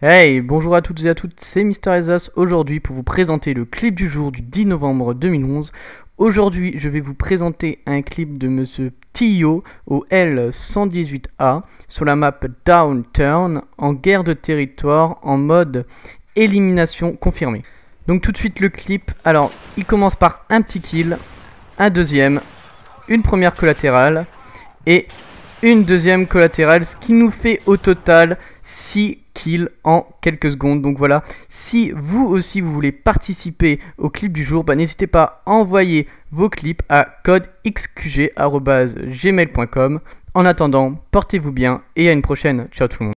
Hey, bonjour à toutes et à toutes, c'est Mister aujourd'hui pour vous présenter le clip du jour du 10 novembre 2011. Aujourd'hui, je vais vous présenter un clip de monsieur Tio au L118A sur la map Downturn en guerre de territoire en mode élimination confirmée. Donc tout de suite le clip. Alors, il commence par un petit kill, un deuxième, une première collatérale et une deuxième collatérale, ce qui nous fait au total 6 en quelques secondes. Donc voilà, si vous aussi vous voulez participer au clip du jour, bah, n'hésitez pas à envoyer vos clips à codexqg.gmail.com. En attendant, portez-vous bien et à une prochaine. Ciao tout le monde.